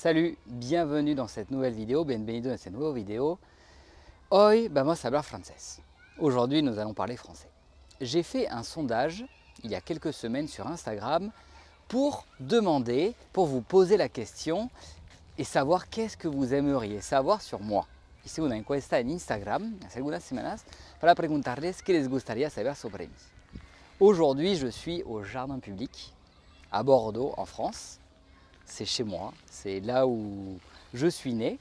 Salut, bienvenue dans cette nouvelle vidéo, bienvenue dans cette nouvelle vidéo. Hoy vamos a hablar francés. Aujourd'hui, nous allons parler français. J'ai fait un sondage il y a quelques semaines sur Instagram pour demander, pour vous poser la question et savoir qu'est-ce que vous aimeriez savoir sur moi. Hice una encuesta en Instagram hace algunas semanas para preguntarles qué les gustaría saber sobre mí. Aujourd'hui, je suis au jardin public à Bordeaux, en France, c'est chez moi, c'est là où je suis né.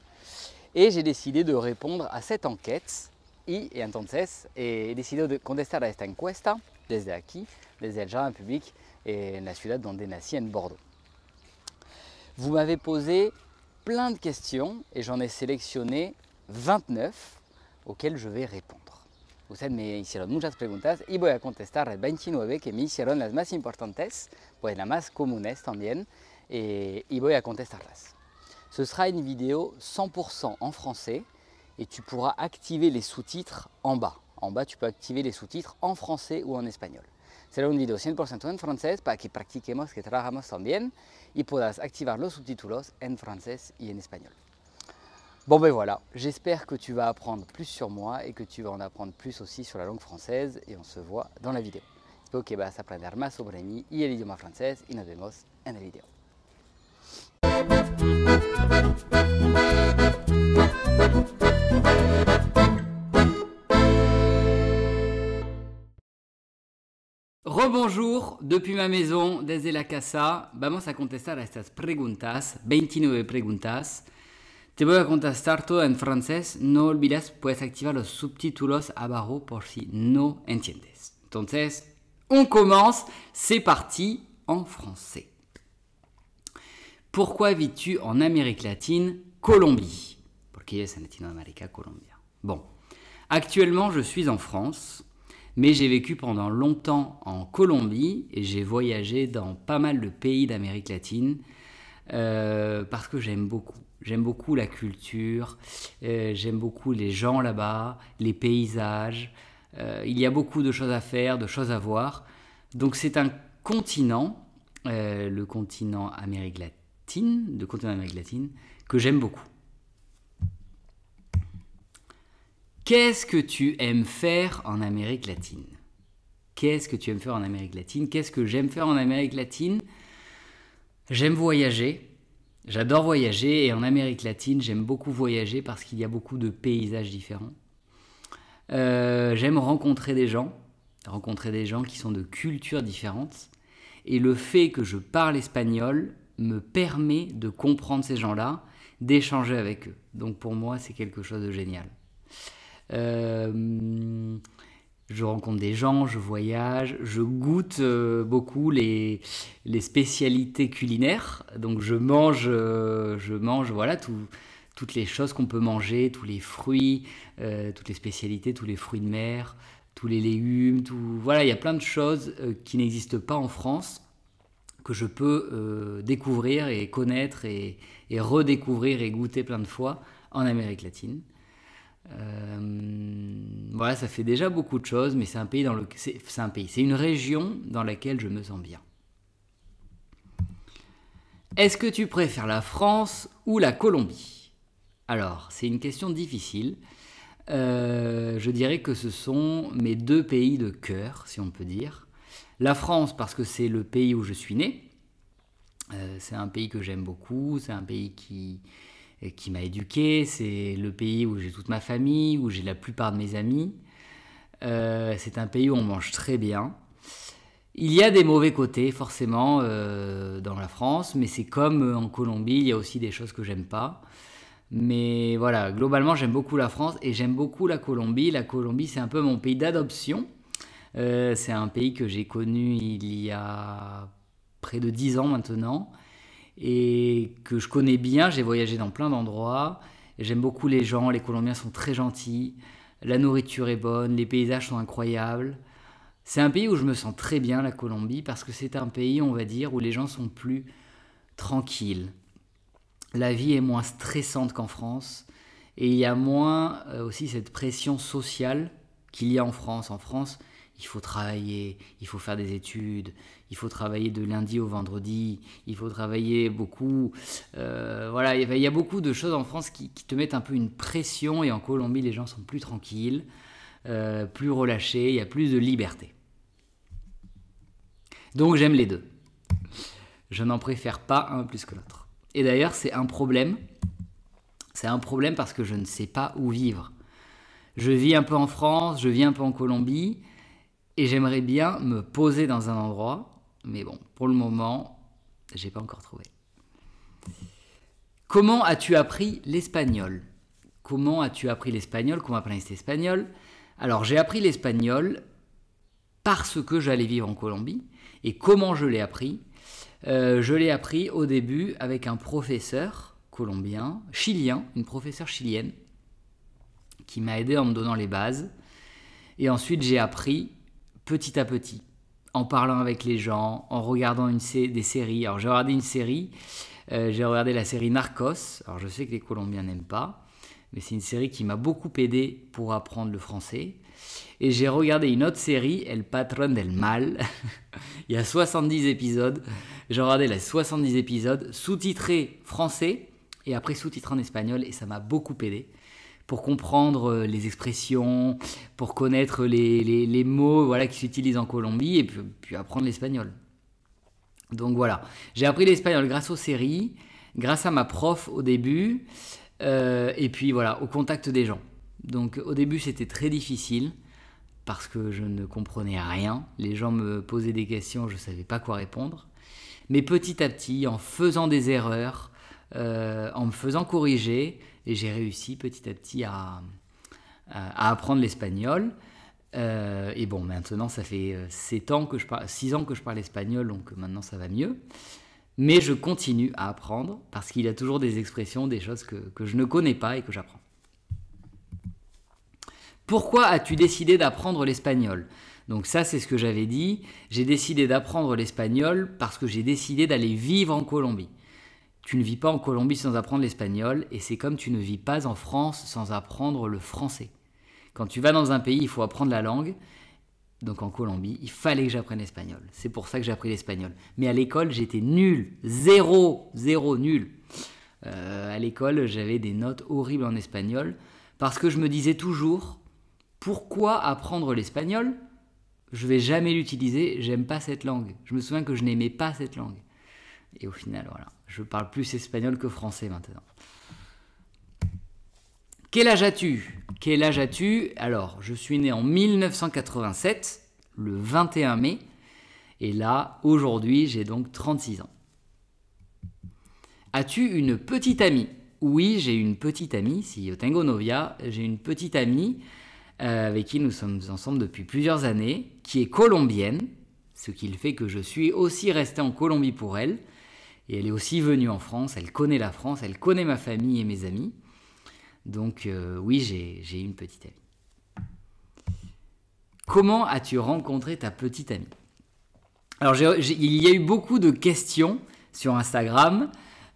Et j'ai décidé de répondre à cette enquête. et j'ai j'ai décidé de contestar à esta encuesta desde aquí, desde el jardin public et la ciudad donde nací, en Bordeaux. Vous m'avez posé plein de questions et j'en ai sélectionné 29 auxquelles je vais répondre. Vous posé me hicieron muchas preguntas y voy a contestar 29 que me hicieron les plus importantes, pues plus más comunes también et y voy a contestarlas. Ce sera une vidéo 100% en français et tu pourras activer les sous-titres en bas. En bas, tu peux activer les sous-titres en français ou en espagnol. C'est une vidéo 100% en français para que practiquemos, que trabajamos también y activer activar los subtítulos en français et en espagnol. Bon ben voilà, j'espère que tu vas apprendre plus sur moi et que tu vas en apprendre plus aussi sur la langue française et on se voit dans la vidéo. Espero que vas sobre mí y el idioma francés y nos vemos en la vidéo. Rebonjour, depuis ma maison, desde la casa, vamos a contestar estas preguntas, 29 preguntas. Te voy a contestar todo en francés, no olvides, puedes activar los subtítulos abajo por si no entiendes. Entonces, on commence, c'est parti en français. Pourquoi vis-tu en Amérique latine, Colombie Porque es en Bon. Actuellement, je suis en France, mais j'ai vécu pendant longtemps en Colombie et j'ai voyagé dans pas mal de pays d'Amérique latine euh, parce que j'aime beaucoup. J'aime beaucoup la culture, euh, j'aime beaucoup les gens là-bas, les paysages. Euh, il y a beaucoup de choses à faire, de choses à voir. Donc c'est un continent, le continent Amérique latine latine, de continent Amérique latine, que j'aime beaucoup. Qu'est-ce que tu aimes faire en Amérique latine Qu'est-ce que tu aimes faire en Amérique latine Qu'est-ce que j'aime faire en Amérique latine J'aime voyager. J'adore voyager et en Amérique latine, j'aime beaucoup voyager parce qu'il y a beaucoup de paysages différents. Euh, j'aime rencontrer des gens, rencontrer des gens qui sont de cultures différentes. Et le fait que je parle espagnol me permet de comprendre ces gens-là, d'échanger avec eux. Donc pour moi, c'est quelque chose de génial. Euh, je rencontre des gens, je voyage, je goûte euh, beaucoup les, spécialités culinaires. Donc je mange, euh, je mange, voilà, toutes les choses qu'on peut manger, tous les fruits, toutes les spécialités, tous les fruits de mer, tous les légumes, tout, voilà, il y a plein de choses qui n'existent pas en France que je peux euh, découvrir et connaître et, redécouvrir et goûter plein de fois en Amérique latine. Euh, voilà, ça fait déjà beaucoup de choses, mais c'est un pays dans le, c'est, un pays, c'est une région dans laquelle je me sens bien. Est-ce que tu préfères la France ou la Colombie Alors, c'est une question difficile. Euh, je dirais que ce sont mes deux pays de cœur, si on peut dire. La France, parce que c'est le pays où je suis né. Euh, c'est un pays que j'aime beaucoup, c'est un pays qui, euh, qui m'a éduqué, c'est le pays où j'ai toute ma famille, où j'ai la plupart de mes amis. Euh, c'est un pays où on mange très bien. Il y a des mauvais côtés forcément dans la France, mais c'est comme en Colombie, il y a aussi des choses que j'aime pas. Mais voilà, globalement j'aime beaucoup la France et j'aime beaucoup la Colombie. La Colombie c'est un peu mon pays d'adoption euh, c'est un pays que j'ai connu il y a près de 10 ans maintenant et que je connais bien. J'ai voyagé dans plein d'endroits. J'aime beaucoup les gens. Les Colombiens sont très gentils. La nourriture est bonne. Les paysages sont incroyables. C'est un pays où je me sens très bien, la Colombie, parce que c'est un pays, on va dire, où les gens sont plus tranquilles. La vie est moins stressante qu'en France. Et il y a moins euh, aussi cette pression sociale qu'il y a en France. En France, il faut travailler, il faut faire des études, il faut travailler de lundi au vendredi, il faut travailler beaucoup. Euh, voilà, il y a beaucoup de choses en France qui, te mettent un peu une pression et en Colombie, les gens sont plus tranquilles, euh, plus relâchés, il y a plus de liberté. Donc j'aime les deux. Je n'en préfère pas un plus que l'autre. Et d'ailleurs, c'est un problème. C'est un problème parce que je ne sais pas où vivre. Je vis un peu en France, je vis un peu en Colombie. Et j'aimerais bien me poser dans un endroit, mais bon, pour le moment, j'ai pas encore trouvé. Comment as-tu appris l'espagnol Comment as-tu appris l'espagnol Comment apprenais-tu l'espagnol Alors, j'ai appris l'espagnol parce que j'allais vivre en Colombie. Et comment je l'ai appris euh, Je l'ai appris au début avec un professeur colombien, chilien, une professeure chilienne, qui m'a aidé en me donnant les bases. Et ensuite, j'ai appris petit à petit, en parlant avec les gens, en regardant des séries. Alors j'ai regardé une série, euh, j'ai regardé la série Narcos. Alors je sais que les Colombiens n'aiment pas, mais c'est une série qui m'a beaucoup aidé pour apprendre le français. Et j'ai regardé une autre série, El Patron del Mal. Il y a 70 épisodes. J'ai regardé les 70 épisodes, sous-titrés français et après sous-titrés en espagnol, et ça m'a beaucoup aidé pour comprendre euh, les expressions, pour connaître les, mots voilà, qui s'utilisent en Colombie et puis, apprendre l'espagnol. Donc voilà, j'ai appris l'espagnol grâce aux séries, grâce à ma prof au début, euh, et puis voilà, au contact des gens. Donc au début c'était très difficile parce que je ne comprenais rien, les gens me posaient des questions, je ne savais pas quoi répondre. Mais petit à petit, en faisant des erreurs, euh, en me faisant corriger, et j'ai réussi petit à petit à, apprendre l'espagnol. Euh, et bon, maintenant, ça fait 7 euh, ans que je parle, 6 ans que je parle espagnol, donc maintenant ça va mieux. Mais je continue à apprendre parce qu'il y a toujours des expressions, des choses que, que je ne connais pas et que j'apprends. Pourquoi as-tu décidé d'apprendre l'espagnol Donc ça, c'est ce que j'avais dit. J'ai décidé d'apprendre l'espagnol parce que j'ai décidé d'aller vivre en Colombie. Tu ne vis pas en Colombie sans apprendre l'espagnol, et c'est comme tu ne vis pas en France sans apprendre le français. Quand tu vas dans un pays, il faut apprendre la langue. Donc en Colombie, il fallait que j'apprenne l'espagnol. C'est pour ça que j'ai appris l'espagnol. Mais à l'école, j'étais nul. Zéro. Zéro nul. Euh, à l'école, j'avais des notes horribles en espagnol. Parce que je me disais toujours, pourquoi apprendre l'espagnol Je vais jamais l'utiliser, j'aime pas cette langue. Je me souviens que je n'aimais pas cette langue. Et au final, voilà, je parle plus espagnol que français maintenant. Quel âge as-tu Quel âge as-tu Alors, je suis né en 1987, le 21 mai, et là, aujourd'hui, j'ai donc 36 ans. As-tu une petite amie Oui, j'ai une petite amie, si yo tengo novia, j'ai une petite amie euh, avec qui nous sommes ensemble depuis plusieurs années, qui est colombienne, ce qui fait que je suis aussi resté en Colombie pour elle. Et elle est aussi venue en France, elle connaît la France, elle connaît ma famille et mes amis. Donc euh, oui, j'ai une petite amie. Comment as-tu rencontré ta petite amie Alors il y a eu beaucoup de questions sur Instagram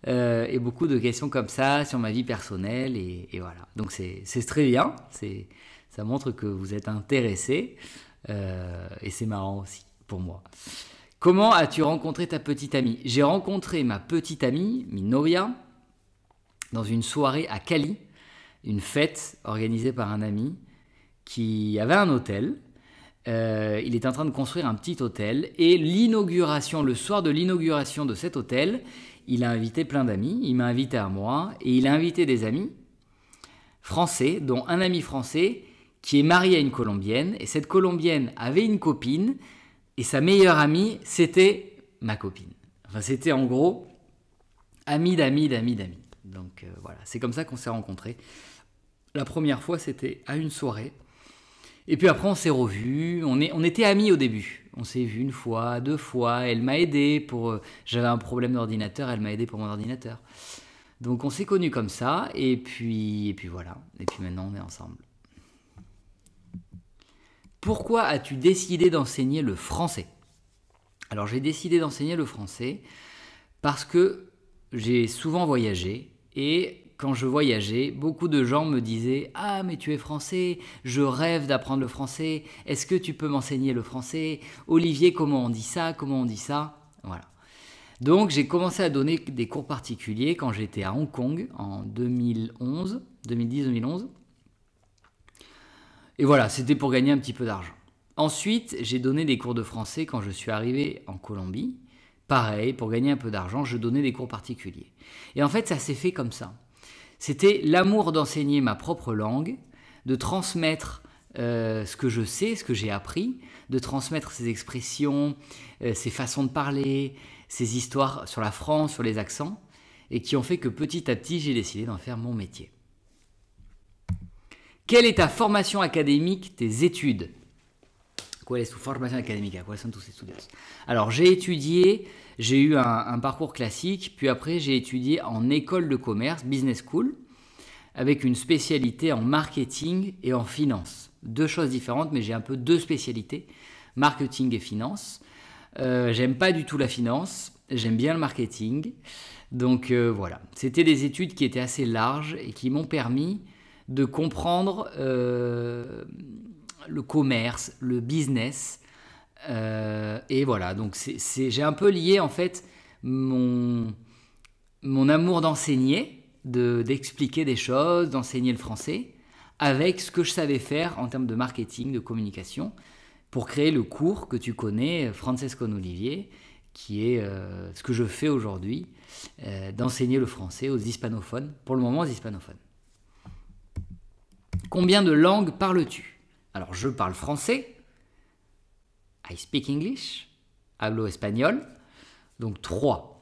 euh, et beaucoup de questions comme ça sur ma vie personnelle et, voilà. Donc c'est très bien, ça montre que vous êtes intéressé euh, et c'est marrant aussi pour moi. Comment as-tu rencontré ta petite amie J'ai rencontré ma petite amie, Minoria, dans une soirée à Cali, une fête organisée par un ami qui avait un hôtel. Euh, il est en train de construire un petit hôtel et l'inauguration, le soir de l'inauguration de cet hôtel, il a invité plein d'amis, il m'a invité à moi et il a invité des amis français, dont un ami français qui est marié à une Colombienne et cette Colombienne avait une copine et sa meilleure amie, c'était ma copine. Enfin, c'était en gros ami d'amie d'amie d'amie. Donc euh, voilà, c'est comme ça qu'on s'est rencontrés. La première fois, c'était à une soirée. Et puis après, on s'est revus. On, était amis au début. On s'est vu une fois, deux fois. Elle m'a aidé pour. Euh, j'avais un problème d'ordinateur, elle m'a aidé pour mon ordinateur. Donc on s'est connus comme ça. Et puis, et puis voilà. Et puis maintenant, on est ensemble. Pourquoi as-tu décidé d'enseigner le français Alors j'ai décidé d'enseigner le français parce que j'ai souvent voyagé et quand je voyageais, beaucoup de gens me disaient Ah mais tu es français, je rêve d'apprendre le français, est-ce que tu peux m'enseigner le français Olivier, comment on dit ça Comment on dit ça Voilà. Donc j'ai commencé à donner des cours particuliers quand j'étais à Hong Kong en 2011, 2010-2011. Et voilà, c'était pour gagner un petit peu d'argent. Ensuite, j'ai donné des cours de français quand je suis arrivé en Colombie. Pareil, pour gagner un peu d'argent, je donnais des cours particuliers. Et en fait, ça s'est fait comme ça. C'était l'amour d'enseigner ma propre langue, de transmettre euh, ce que je sais, ce que j'ai appris, de transmettre ces expressions, ces euh, façons de parler, ces histoires sur la France, sur les accents, et qui ont fait que petit à petit, j'ai décidé d'en faire mon métier. Quelle est ta formation académique, tes études Quelle est ta formation académique quoi sont Alors, j'ai étudié, j'ai eu un, parcours classique, puis après, j'ai étudié en école de commerce, business school, avec une spécialité en marketing et en finance. Deux choses différentes, mais j'ai un peu deux spécialités, marketing et finance. Euh, j'aime pas du tout la finance, j'aime bien le marketing. Donc euh, voilà, c'était des études qui étaient assez larges et qui m'ont permis de comprendre euh, le commerce, le business. Euh, et voilà, donc j'ai un peu lié en fait mon, mon amour d'enseigner, de, d'expliquer des choses, d'enseigner le français, avec ce que je savais faire en termes de marketing, de communication, pour créer le cours que tu connais, Francesco Olivier, qui est euh, ce que je fais aujourd'hui, d'enseigner le français aux hispanophones, pour le moment aux hispanophones. Combien de langues parles-tu Alors je parle français. I speak English. Hablo espagnol. Donc trois.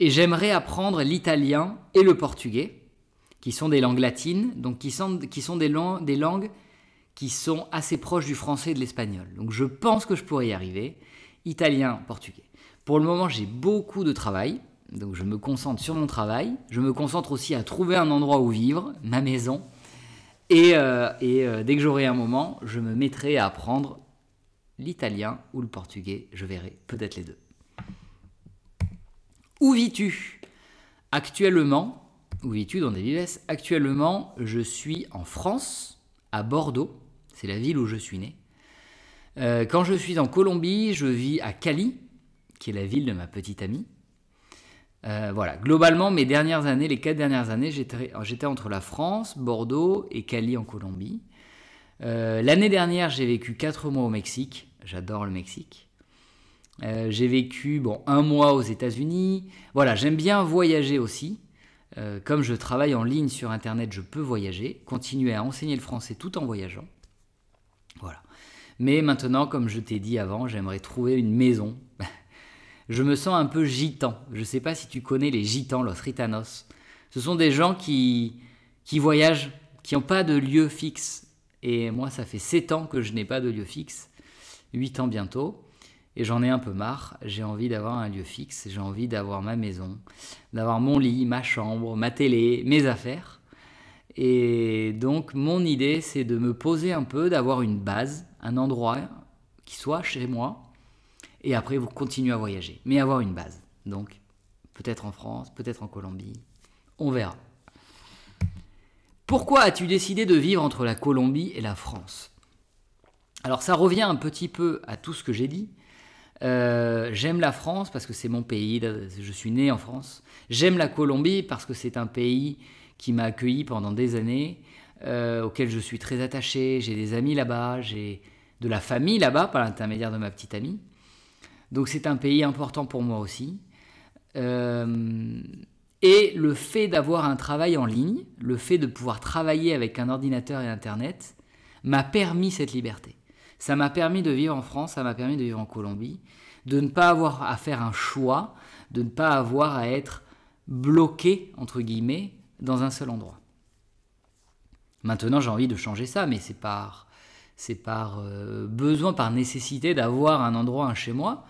Et j'aimerais apprendre l'italien et le portugais, qui sont des langues latines, donc qui sont, qui sont des, langues, des langues qui sont assez proches du français et de l'espagnol. Donc je pense que je pourrais y arriver. Italien, portugais. Pour le moment, j'ai beaucoup de travail. Donc je me concentre sur mon travail. Je me concentre aussi à trouver un endroit où vivre, ma maison. Et, euh, euh, dès que j'aurai un moment, je me mettrai à apprendre l'italien ou le portugais, je verrai peut-être les deux. Où vis-tu Actuellement, où vis-tu dans des vives Actuellement, je suis en France, à Bordeaux, c'est la ville où je suis né. Euh, quand je suis en Colombie, je vis à Cali, qui est la ville de ma petite amie. Euh, voilà, globalement, mes dernières années, les quatre dernières années, j'étais entre la France, Bordeaux et Cali en Colombie. Euh, l'année dernière, j'ai vécu quatre mois au Mexique. J'adore le Mexique. Euh, j'ai vécu bon, un mois aux États-Unis. Voilà, j'aime bien voyager aussi. comme je travaille en ligne sur Internet, je peux voyager, continuer à enseigner le français tout en voyageant. Voilà. Mais maintenant, comme je t'ai dit avant, j'aimerais trouver une maison je me sens un peu gitan. Je ne sais pas si tu connais les gitans, los ritanos. Ce sont des gens qui, qui voyagent, qui n'ont pas de lieu fixe. Et moi, ça fait 7 ans que je n'ai pas de lieu fixe, 8 ans bientôt. Et j'en ai un peu marre, j'ai envie d'avoir un lieu fixe, j'ai envie d'avoir ma maison, d'avoir mon lit, ma chambre, ma télé, mes affaires. Et donc mon idée c'est de me poser un peu, d'avoir une base, un endroit qui soit chez moi, et après vous continuez à voyager, mais avoir une base. Donc peut-être en France, peut-être en Colombie, on verra. Pourquoi as-tu décidé de vivre entre la Colombie et la France Alors ça revient un petit peu à tout ce que j'ai dit. Euh, j'aime la France parce que c'est mon pays, je suis né en France. J'aime la Colombie parce que c'est un pays qui m'a accueilli pendant des années, euh, auquel je suis très attaché. J'ai des amis là-bas, j'ai de la famille là-bas par l'intermédiaire de ma petite amie. Donc c'est un pays important pour moi aussi. Euh, et le fait d'avoir un travail en ligne, le fait de pouvoir travailler avec un ordinateur et Internet, m'a permis cette liberté. Ça m'a permis de vivre en France, ça m'a permis de vivre en Colombie, de ne pas avoir à faire un choix, de ne pas avoir à être bloqué, entre guillemets, dans un seul endroit. Maintenant, j'ai envie de changer ça, mais c'est par, euh, besoin, par nécessité d'avoir un endroit, un chez moi.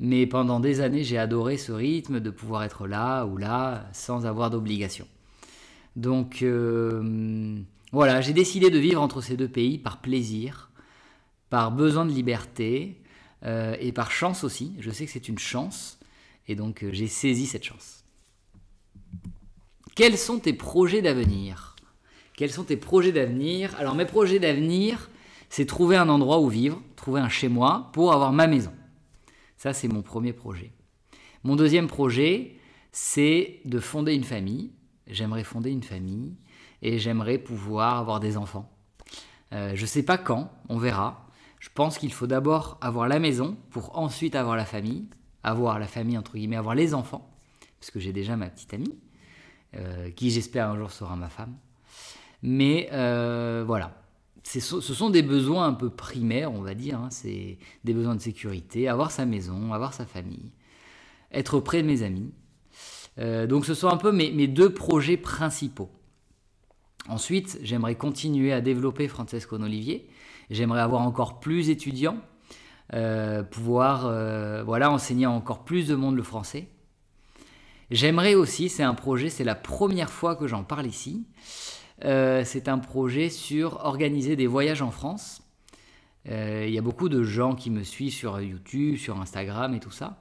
Mais pendant des années, j'ai adoré ce rythme de pouvoir être là ou là sans avoir d'obligation. Donc euh, voilà, j'ai décidé de vivre entre ces deux pays par plaisir, par besoin de liberté euh, et par chance aussi. Je sais que c'est une chance et donc euh, j'ai saisi cette chance. Quels sont tes projets d'avenir Quels sont tes projets d'avenir Alors mes projets d'avenir, c'est trouver un endroit où vivre, trouver un chez moi pour avoir ma maison. Ça, c'est mon premier projet. Mon deuxième projet, c'est de fonder une famille. J'aimerais fonder une famille et j'aimerais pouvoir avoir des enfants. Euh, je ne sais pas quand, on verra. Je pense qu'il faut d'abord avoir la maison pour ensuite avoir la famille, avoir la famille entre guillemets, avoir les enfants, parce que j'ai déjà ma petite amie, euh, qui j'espère un jour sera ma femme. Mais euh, voilà, ce sont des besoins un peu primaires, on va dire. Hein, c'est des besoins de sécurité, avoir sa maison, avoir sa famille, être près de mes amis. Euh, donc ce sont un peu mes, deux projets principaux. Ensuite, j'aimerais continuer à développer Francesco Olivier. J'aimerais avoir encore plus d'étudiants, euh, pouvoir euh, voilà, enseigner encore plus de monde le français. J'aimerais aussi, c'est un projet, c'est la première fois que j'en parle ici, euh, c'est un projet sur organiser des voyages en France. Euh, il y a beaucoup de gens qui me suivent sur YouTube, sur Instagram et tout ça.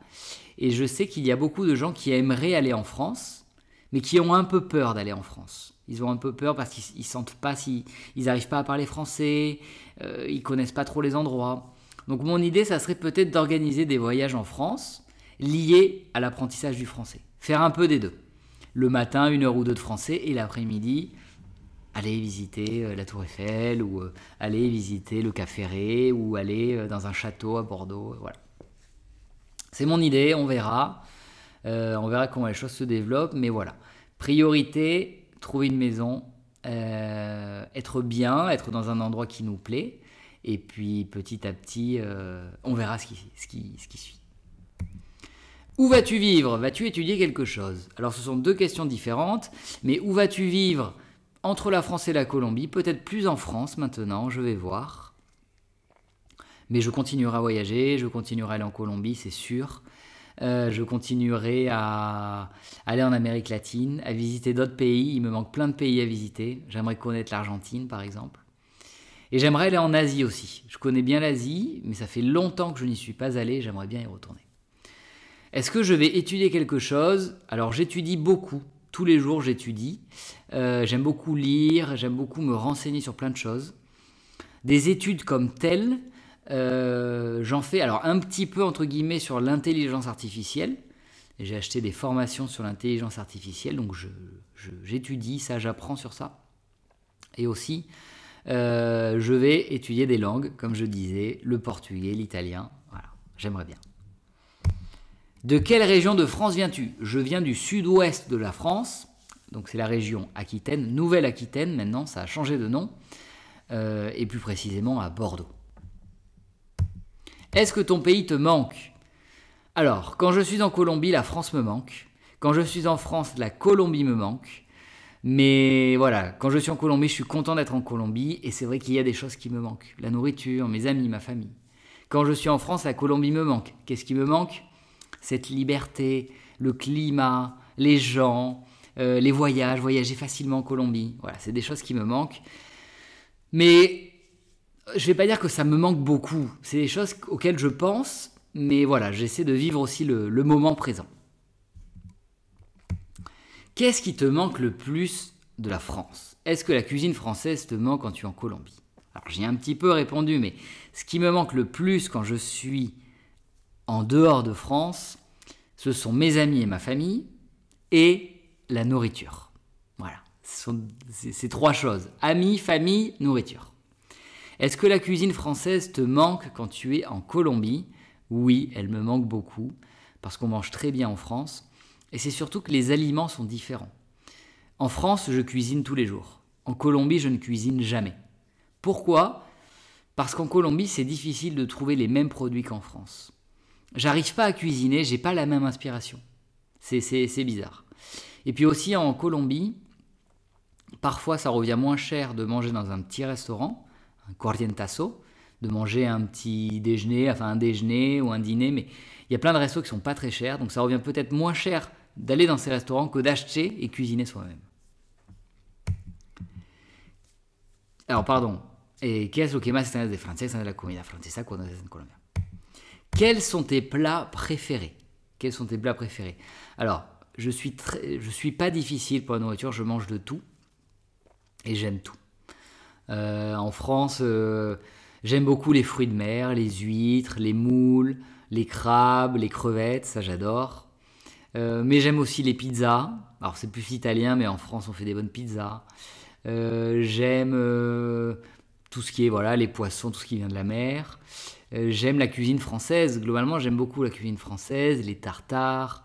Et je sais qu'il y a beaucoup de gens qui aimeraient aller en France, mais qui ont un peu peur d'aller en France. Ils ont un peu peur parce qu'ils sentent pas si ils n'arrivent pas à parler français, euh, ils connaissent pas trop les endroits. Donc mon idée, ça serait peut-être d'organiser des voyages en France liés à l'apprentissage du français. Faire un peu des deux. Le matin, une heure ou deux de français, et l'après-midi, aller visiter euh, la Tour Eiffel ou euh, aller visiter le Café Ré ou aller euh, dans un château à Bordeaux. Voilà. C'est mon idée, on verra. on verra comment les choses se développent, mais voilà. Priorité, trouver une maison, être bien, être dans un endroit qui nous plaît, et puis petit à petit, on verra ce qui, ce qui suit. Où vas-tu vivre Vas-tu étudier quelque chose Alors ce sont deux questions différentes, mais où vas-tu vivre entre la France et la Colombie, peut-être plus en France maintenant, je vais voir. Mais je continuerai à voyager, je continuerai à aller en Colombie, c'est sûr. Euh, je continuerai à aller en Amérique latine, à visiter d'autres pays. Il me manque plein de pays à visiter. J'aimerais connaître l'Argentine, par exemple. Et j'aimerais aller en Asie aussi. Je connais bien l'Asie, mais ça fait longtemps que je n'y suis pas allé. J'aimerais bien y retourner. Est-ce que je vais étudier quelque chose Alors j'étudie beaucoup tous les jours j'étudie. Euh, j'aime beaucoup lire, j'aime beaucoup me renseigner sur plein de choses. Des études comme telles, euh, j'en fais alors un petit peu entre guillemets sur l'intelligence artificielle. J'ai acheté des formations sur l'intelligence artificielle, donc j'étudie ça, j'apprends sur ça. Et aussi, euh, je vais étudier des langues, comme je disais, le portugais, l'italien. Voilà, j'aimerais bien. De quelle région de France viens-tu Je viens du sud-ouest de la France, donc c'est la région Aquitaine, Nouvelle-Aquitaine maintenant, ça a changé de nom, euh, et plus précisément à Bordeaux. Est-ce que ton pays te manque Alors, quand je suis en Colombie, la France me manque. Quand je suis en France, la Colombie me manque. Mais voilà, quand je suis en Colombie, je suis content d'être en Colombie, et c'est vrai qu'il y a des choses qui me manquent. La nourriture, mes amis, ma famille. Quand je suis en France, la Colombie me manque. Qu'est-ce qui me manque cette liberté, le climat, les gens, euh, les voyages, voyager facilement en Colombie. Voilà, c'est des choses qui me manquent. Mais je ne vais pas dire que ça me manque beaucoup. C'est des choses auxquelles je pense, mais voilà, j'essaie de vivre aussi le, moment présent. Qu'est-ce qui te manque le plus de la France Est-ce que la cuisine française te manque quand tu es en Colombie Alors j'ai un petit peu répondu, mais ce qui me manque le plus quand je suis en dehors de France, ce sont mes amis et ma famille et la nourriture. Voilà, c'est ces trois choses. Amis, famille, nourriture. Est-ce que la cuisine française te manque quand tu es en Colombie Oui, elle me manque beaucoup, parce qu'on mange très bien en France, et c'est surtout que les aliments sont différents. En France, je cuisine tous les jours. En Colombie, je ne cuisine jamais. Pourquoi Parce qu'en Colombie, c'est difficile de trouver les mêmes produits qu'en France. J'arrive pas à cuisiner, j'ai pas la même inspiration. C'est bizarre. Et puis aussi en Colombie, parfois ça revient moins cher de manger dans un petit restaurant, un corrientazo, de manger un petit déjeuner, enfin un déjeuner ou un dîner, mais il y a plein de restos qui sont pas très chers, donc ça revient peut-être moins cher d'aller dans ces restaurants que d'acheter et cuisiner soi-même. Alors pardon, Et qu'est-ce que más que de Français, de la comida francesa cuando estás en Colombia? Quels sont tes plats préférés Quels sont tes plats préférés Alors, je suis suis pas difficile pour la nourriture, je mange de tout et j'aime tout. Euh, en France, euh, j'aime beaucoup les fruits de mer, les huîtres, les moules, les crabes, les crevettes, ça j'adore. Euh, mais j'aime aussi les pizzas. Alors c'est plus italien, mais en France on fait des bonnes pizzas. j'aime tout ce qui est voilà les poissons, tout ce qui vient de la mer. Euh, j'aime la cuisine française. Globalement, j'aime beaucoup la cuisine française, les tartares,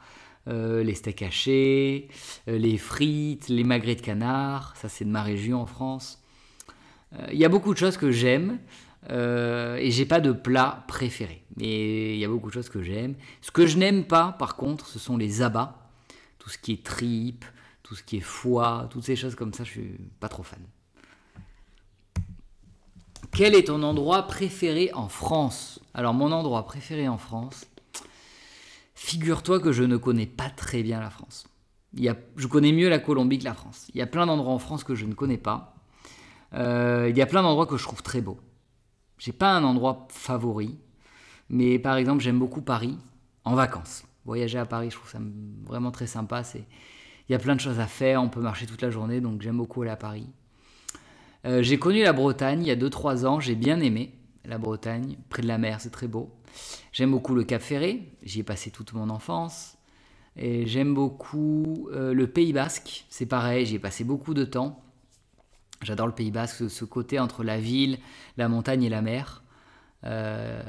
euh, les steaks hachés, euh, les frites, les magrets de canard, ça c'est de ma région en France. Il y a beaucoup de choses que j'aime et j'ai pas de plat préféré. Mais il y a beaucoup de choses que j'aime. Ce que je n'aime pas par contre, ce sont les abats, tout ce qui est tripes, tout ce qui est foie, toutes ces choses comme ça, je suis pas trop fan. Quel est ton endroit préféré en France Alors mon endroit préféré en France, figure-toi que je ne connais pas très bien la France. Il y a, je connais mieux la Colombie que la France. Il y a plein d'endroits en France que je ne connais pas. Euh, il y a plein d'endroits que je trouve très beaux. n'ai pas un endroit favori, mais par exemple j'aime beaucoup Paris en vacances. Voyager à Paris, je trouve ça vraiment très sympa. C'est, il y a plein de choses à faire, on peut marcher toute la journée, donc j'aime beaucoup aller à Paris. Euh, j'ai connu la Bretagne il y a 2-3 ans, j'ai bien aimé la Bretagne, près de la mer, c'est très beau. J'aime beaucoup le Cap Ferré, j'y ai passé toute mon enfance. Et j'aime beaucoup euh, le Pays Basque, c'est pareil, j'y ai passé beaucoup de temps. J'adore le Pays Basque, ce côté entre la ville, la montagne et la mer. Euh,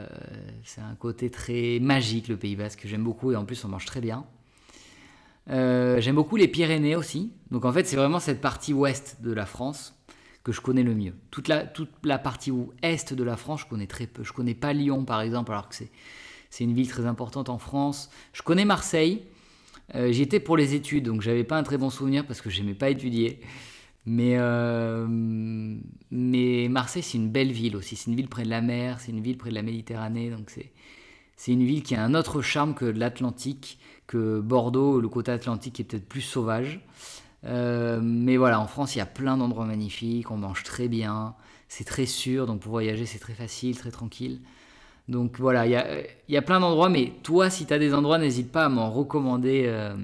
c'est un côté très magique, le Pays Basque, j'aime beaucoup et en plus on mange très bien. j'aime beaucoup les Pyrénées aussi. Donc en fait, c'est vraiment cette partie ouest de la France que je connais le mieux. Toute la, toute la partie ou est de la France, je connais très peu. Je connais pas Lyon, par exemple, alors que c'est, une ville très importante en France. Je connais Marseille. Euh, j'y étais pour les études, donc j'avais pas un très bon souvenir parce que j'aimais pas étudier. Mais, euh, mais Marseille, c'est une belle ville aussi. C'est une ville près de la mer, c'est une ville près de la Méditerranée. Donc c'est, c'est une ville qui a un autre charme que l'Atlantique, que Bordeaux, le côté atlantique qui est peut-être plus sauvage. Euh, mais voilà, en France, il y a plein d'endroits magnifiques, on mange très bien, c'est très sûr, donc pour voyager, c'est très facile, très tranquille. Donc voilà, il y a, plein d'endroits, mais toi, si tu as des endroits, n'hésite pas à m'en recommander euh,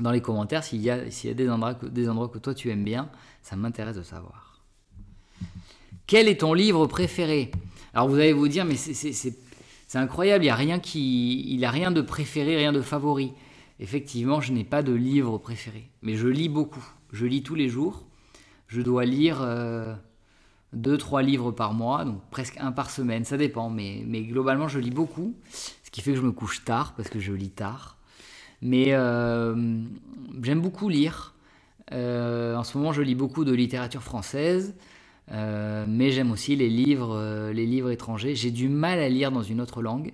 dans les commentaires s'il y a, des, endroits que, toi tu aimes bien, ça m'intéresse de savoir. Quel est ton livre préféré Alors vous allez vous dire, mais c'est, incroyable, il n'y a a rien de préféré, rien de favori. Effectivement, je n'ai pas de livre préféré, mais je lis beaucoup. Je lis tous les jours. Je dois lire 2-3 euh, livres par mois, donc presque un par semaine, ça dépend, mais, globalement, je lis beaucoup, ce qui fait que je me couche tard, parce que je lis tard. Mais euh, j'aime beaucoup lire. Euh, en ce moment, je lis beaucoup de littérature française. mais j'aime aussi les livres, les livres étrangers. J'ai du mal à lire dans une autre langue.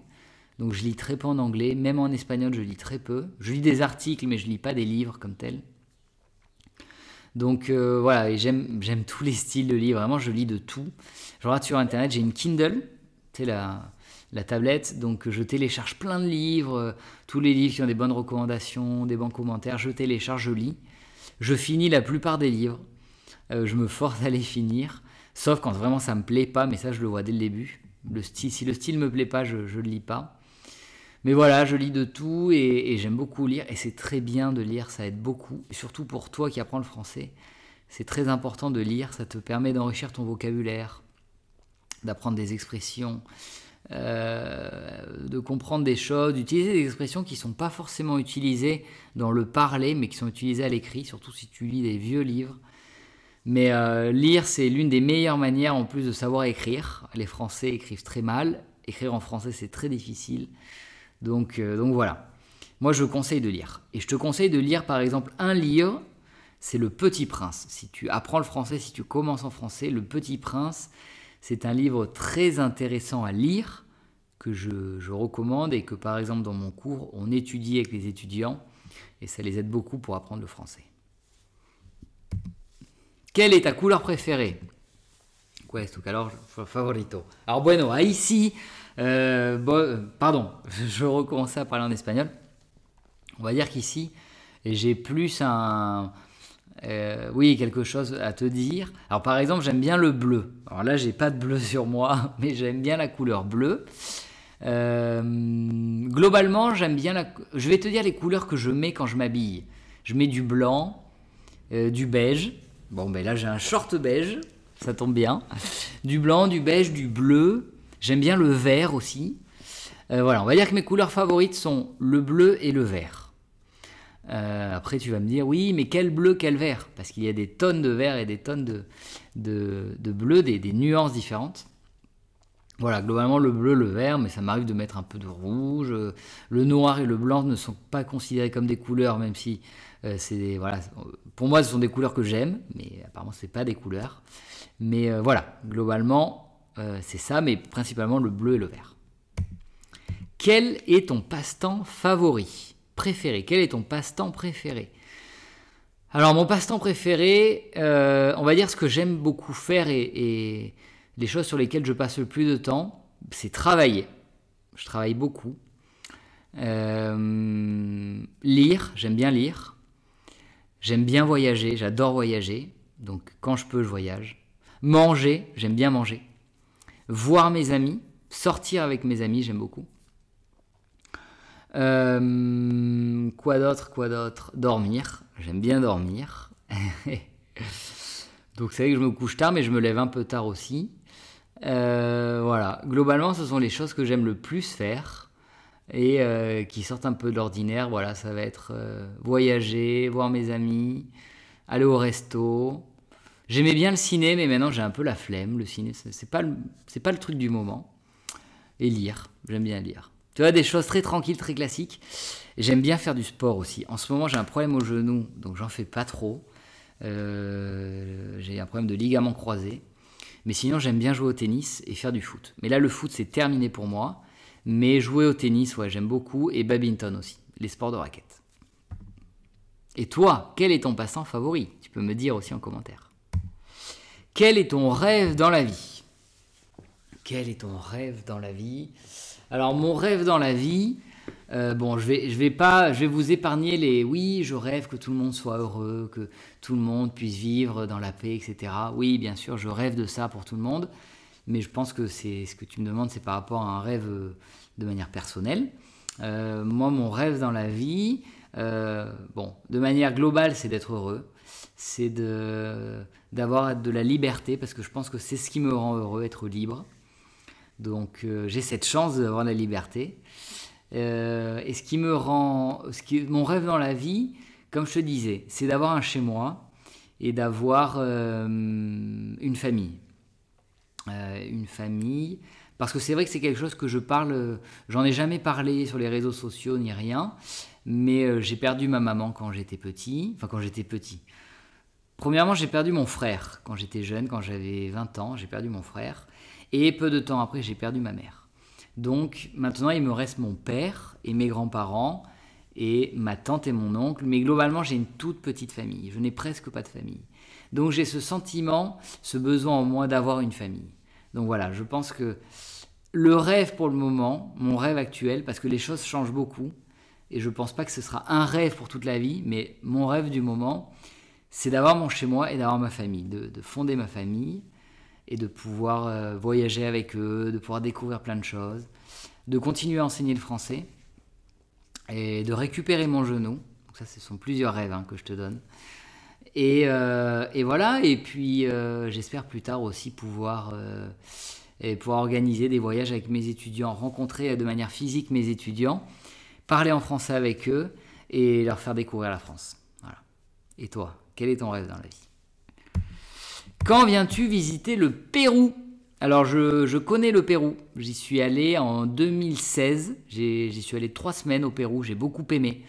Donc je lis très peu en anglais, même en espagnol je lis très peu. Je lis des articles mais je lis pas des livres comme tel. Donc euh, voilà, et j'aime, tous les styles de livres, vraiment je lis de tout. Je sur internet, j'ai une Kindle, c'est la, la tablette, donc je télécharge plein de livres, tous les livres qui ont des bonnes recommandations, des bons commentaires, je télécharge, je lis. Je finis la plupart des livres, euh, je me force à les finir, sauf quand vraiment ça me plaît pas, mais ça je le vois dès le début. si le style me plaît pas, je ne le lis pas. Mais voilà, je lis de tout et, j'aime beaucoup lire et c'est très bien de lire, ça aide beaucoup. surtout pour toi qui apprends le français, c'est très important de lire, ça te permet d'enrichir ton vocabulaire, d'apprendre des expressions, euh, de comprendre des choses, d'utiliser des expressions qui ne sont pas forcément utilisées dans le parler, mais qui sont utilisées à l'écrit, surtout si tu lis des vieux livres. Mais euh, lire, c'est l'une des meilleures manières en plus de savoir écrire. Les Français écrivent très mal. Écrire en français, c'est très difficile. Donc, donc voilà. Moi, je conseille de lire. Et je te conseille de lire, par exemple, un livre, c'est Le Petit Prince. Si tu apprends le français, si tu commences en français, Le Petit Prince, c'est un livre très intéressant à lire, que je, recommande et que, par exemple, dans mon cours, on étudie avec les étudiants, et ça les aide beaucoup pour apprendre le français. Quelle est ta couleur préférée? est ce que alors favorito? Alors, bueno, ici... Euh, bon, pardon, je recommence à parler en espagnol. On va dire qu'ici, j'ai plus un... Euh, oui, quelque chose à te dire. Alors par exemple, j'aime bien le bleu. Alors là, j'ai pas de bleu sur moi, mais j'aime bien la couleur bleue. Euh, globalement, j'aime bien la... Je vais te dire les couleurs que je mets quand je m'habille. Je mets du blanc, du beige. Bon, ben là, j'ai un short beige, ça tombe bien. Du blanc, du beige, du bleu, J'aime bien le vert aussi. Euh, voilà, on va dire que mes couleurs favorites sont le bleu et le vert. Euh, après, tu vas me dire, oui, mais quel bleu, quel vert Parce qu'il y a des tonnes de vert et des tonnes de, de, bleu, des, nuances différentes. Voilà, globalement, le bleu, le vert, mais ça m'arrive de mettre un peu de rouge. Euh, le noir et le blanc ne sont pas considérés comme des couleurs, même si c'est voilà, pour moi, ce sont des couleurs que j'aime, mais apparemment, ce n'est pas des couleurs. Mais voilà, globalement, euh, c'est ça, mais principalement le bleu et le vert. Quel est ton passe-temps favori Préféré Quel est ton passe-temps préféré Alors, mon passe-temps préféré, euh, on va dire ce que j'aime beaucoup faire et, les choses sur lesquelles je passe le plus de temps, c'est travailler. Je travaille beaucoup. Euh, lire, j'aime bien lire. J'aime bien voyager, j'adore voyager. Donc quand je peux, je voyage. Manger, j'aime bien manger voir mes amis, sortir avec mes amis, j'aime beaucoup. Euh, quoi d'autre, quoi d'autre Dormir, j'aime bien dormir. Donc c'est vrai que je me couche tard, mais je me lève un peu tard aussi. Euh, voilà, globalement, ce sont les choses que j'aime le plus faire et euh, qui sortent un peu de l'ordinaire. Voilà, ça va être voyager, voir mes amis, aller au resto, J'aimais bien le ciné, mais maintenant j'ai un peu la flemme. Le ciné, c'est pas, pas le truc du moment. Et lire, j'aime bien lire. Tu vois, des choses très tranquilles, très classiques. J'aime bien faire du sport aussi. En ce moment, j'ai un problème au genou, donc j'en fais pas trop. Euh, j'ai un problème de ligament croisé. Mais sinon, j'aime bien jouer au tennis et faire du foot. Mais là, le foot, c'est terminé pour moi. Mais jouer au tennis, ouais, j'aime beaucoup. Et badminton aussi, les sports de raquettes. Et toi, quel est ton passant favori Tu peux me dire aussi en commentaire. Quel est ton rêve dans la vie Quel est ton rêve dans la vie Alors mon rêve dans la vie, euh, bon, je vais, je vais pas, je vais vous épargner les. Oui, je rêve que tout le monde soit heureux, que tout le monde puisse vivre dans la paix, etc. Oui, bien sûr, je rêve de ça pour tout le monde, mais je pense que c'est ce que tu me demandes, c'est par rapport à un rêve euh, de manière personnelle. Euh, moi, mon rêve dans la vie, bon, de manière globale, c'est d'être heureux, c'est de d'avoir de la liberté, parce que je pense que c'est ce qui me rend heureux, être libre. Donc euh, j'ai cette chance d'avoir la liberté. Euh, et ce qui me rend, ce qui, mon rêve dans la vie, comme je te disais, c'est d'avoir un chez moi et d'avoir euh, une famille. une famille, parce que c'est vrai que c'est quelque chose que je parle, j'en ai jamais parlé sur les réseaux sociaux ni rien, mais j'ai perdu ma maman quand j'étais petit, enfin quand j'étais petit. Premièrement, j'ai perdu mon frère quand j'étais jeune, quand j'avais 20 ans, j'ai perdu mon frère. Et peu de temps après, j'ai perdu ma mère. Donc maintenant, il me reste mon père et mes grands-parents et ma tante et mon oncle. Mais globalement, j'ai une toute petite famille. Je n'ai presque pas de famille. Donc j'ai ce sentiment, ce besoin en moins d'avoir une famille. Donc voilà, je pense que le rêve pour le moment, mon rêve actuel, parce que les choses changent beaucoup, et je ne pense pas que ce sera un rêve pour toute la vie, mais mon rêve du moment, c'est d'avoir mon chez moi et d'avoir ma famille, de, fonder ma famille et de pouvoir euh, voyager avec eux, de pouvoir découvrir plein de choses, de continuer à enseigner le français et de récupérer mon genou. Donc ça, ce sont plusieurs rêves hein, que je te donne. Et, euh, voilà, et puis euh, j'espère plus tard aussi pouvoir, et pouvoir organiser des voyages avec mes étudiants, rencontrer de manière physique mes étudiants, parler en français avec eux et leur faire découvrir la France. Voilà. Et toi, quel est ton rêve dans la vie Quand viens-tu visiter le Pérou Alors, je, connais le Pérou. J'y suis allé en 2016. J'y suis allé trois semaines au Pérou. J'ai beaucoup aimé.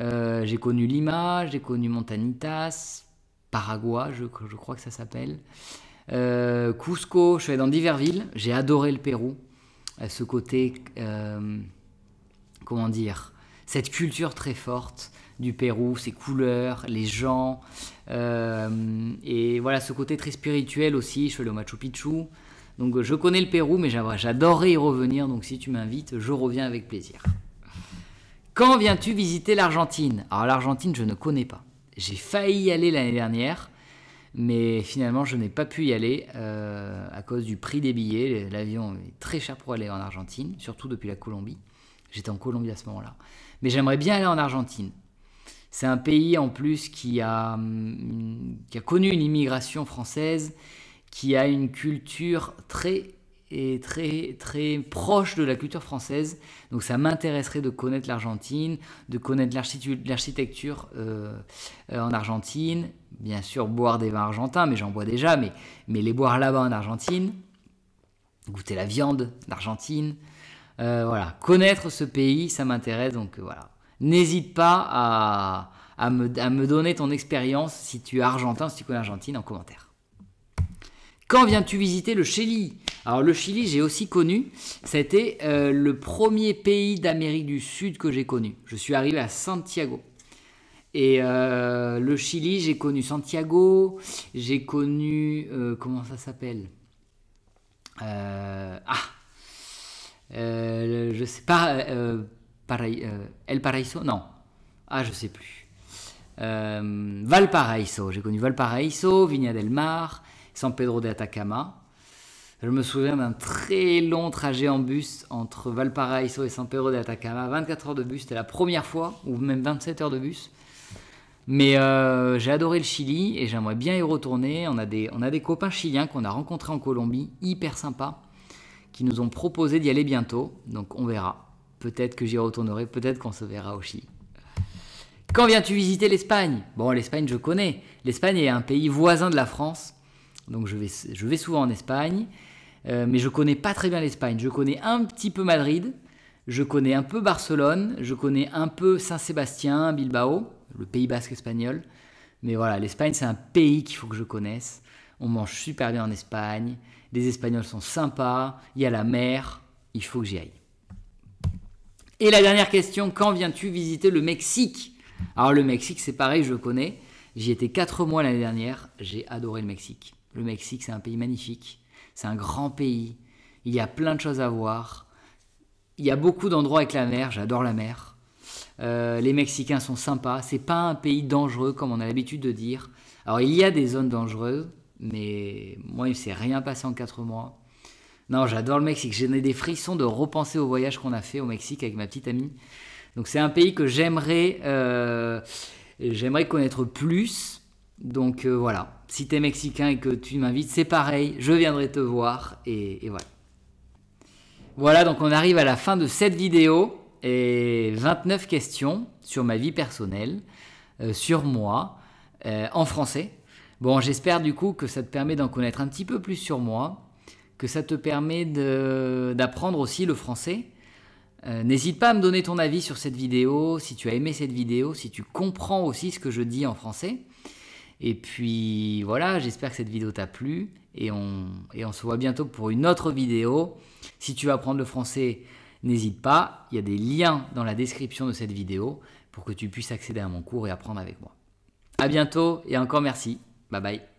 Euh, j'ai connu Lima, j'ai connu Montanitas, Paraguay, je, crois que ça s'appelle. Euh, Cusco, je suis allé dans divers villes. J'ai adoré le Pérou. À euh, ce côté, comment dire, cette culture très forte du Pérou, ses couleurs, les gens. Euh, et voilà, ce côté très spirituel aussi. Je suis allé au Machu Picchu. Donc je connais le Pérou, mais j'adorerais y revenir. Donc si tu m'invites, je reviens avec plaisir. Quand viens-tu visiter l'Argentine Alors l'Argentine, je ne connais pas. J'ai failli y aller l'année dernière, mais finalement, je n'ai pas pu y aller euh, à cause du prix des billets. L'avion est très cher pour aller en Argentine, surtout depuis la Colombie. J'étais en Colombie à ce moment-là. Mais j'aimerais bien aller en Argentine. C'est un pays en plus qui a, hum, qui a connu une immigration française, qui a une culture très très très proche de la culture française. Donc ça m'intéresserait de connaître l'Argentine, de connaître l'architecture euh, euh, en Argentine. Bien sûr, boire des vins argentins, mais j'en bois déjà, mais, mais les boire là-bas en Argentine. Goûter la viande d'Argentine. Euh, voilà, connaître ce pays, ça m'intéresse. Donc voilà, N'hésite pas à, me, donner ton expérience si tu es argentin, si tu connais l'Argentine, en commentaire. Quand viens-tu visiter le Chili Alors le Chili, j'ai aussi connu. C'était euh, le premier pays d'Amérique du Sud que j'ai connu. Je suis arrivé à Santiago. Et euh, le Chili, j'ai connu Santiago, j'ai connu... Euh, comment ça s'appelle Ah Je sais pas. Euh, El Paraíso Non. Ah, je sais plus. Euh, Valparaiso, j'ai connu Valparaiso, Viña del Mar, San Pedro de Atacama. Je me souviens d'un très long trajet en bus entre Valparaiso et San Pedro de Atacama. 24 heures de bus, c'était la première fois, ou même 27 heures de bus. Mais euh, j'ai adoré le Chili et j'aimerais bien y retourner. On a des, on a des copains chiliens qu'on a rencontrés en Colombie, hyper sympas, qui nous ont proposé d'y aller bientôt. Donc on verra. Peut-être que j'y retournerai, peut-être qu'on se verra aussi. Quand viens-tu visiter l'Espagne Bon, l'Espagne, je connais. L'Espagne est un pays voisin de la France. Donc je vais, je vais souvent en Espagne. Euh, mais je connais pas très bien l'Espagne. Je connais un petit peu Madrid. Je connais un peu Barcelone. Je connais un peu Saint-Sébastien, Bilbao, le pays basque espagnol. Mais voilà, l'Espagne, c'est un pays qu'il faut que je connaisse. On mange super bien en Espagne. Les Espagnols sont sympas. Il y a la mer. Il faut que j'y aille. Et la dernière question, quand viens-tu visiter le Mexique Alors le Mexique, c'est pareil, je le connais. J'y étais quatre mois l'année dernière, j'ai adoré le Mexique. Le Mexique, c'est un pays magnifique, c'est un grand pays, il y a plein de choses à voir, il y a beaucoup d'endroits avec la mer, j'adore la mer. Euh, les Mexicains sont sympas, c'est pas un pays dangereux comme on a l'habitude de dire. Alors il y a des zones dangereuses, mais moi il s'est rien passé en 4 mois. Non, j'adore le Mexique. J'ai des frissons de repenser au voyage qu'on a fait au Mexique avec ma petite amie. Donc c'est un pays que j'aimerais, euh, j'aimerais connaître plus. Donc euh, voilà, si tu es mexicain et que tu m'invites, c'est pareil, je viendrai te voir et, voilà. Voilà, donc on arrive à la fin de cette vidéo et 29 questions sur ma vie personnelle, euh, sur moi, en français. Bon, j'espère du coup que ça te permet d'en connaître un petit peu plus sur moi, que ça te permet d'apprendre aussi le français. Euh, n'hésite pas à me donner ton avis sur cette vidéo, si tu as aimé cette vidéo, si tu comprends aussi ce que je dis en français. Et puis voilà, j'espère que cette vidéo t'a plu et on, et on se voit bientôt pour une autre vidéo. Si tu veux apprendre le français, n'hésite pas, il y a des liens dans la description de cette vidéo pour que tu puisses accéder à mon cours et apprendre avec moi. A bientôt et encore merci. Bye bye.